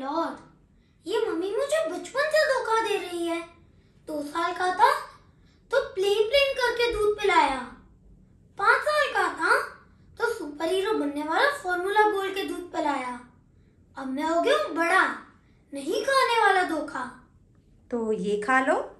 Lord ये mummy मुझे बचपन से धोखा दे रही है दो साल का था तो प्लेन प्लेन करके दूध पिलाया पांच साल का था तो सुपर हीरो बनने वाला फॉर्मूला बोल के दूध पिलाया अब मैं हो गया बड़ा नहीं खाने वाला धोखा तो ये खा लो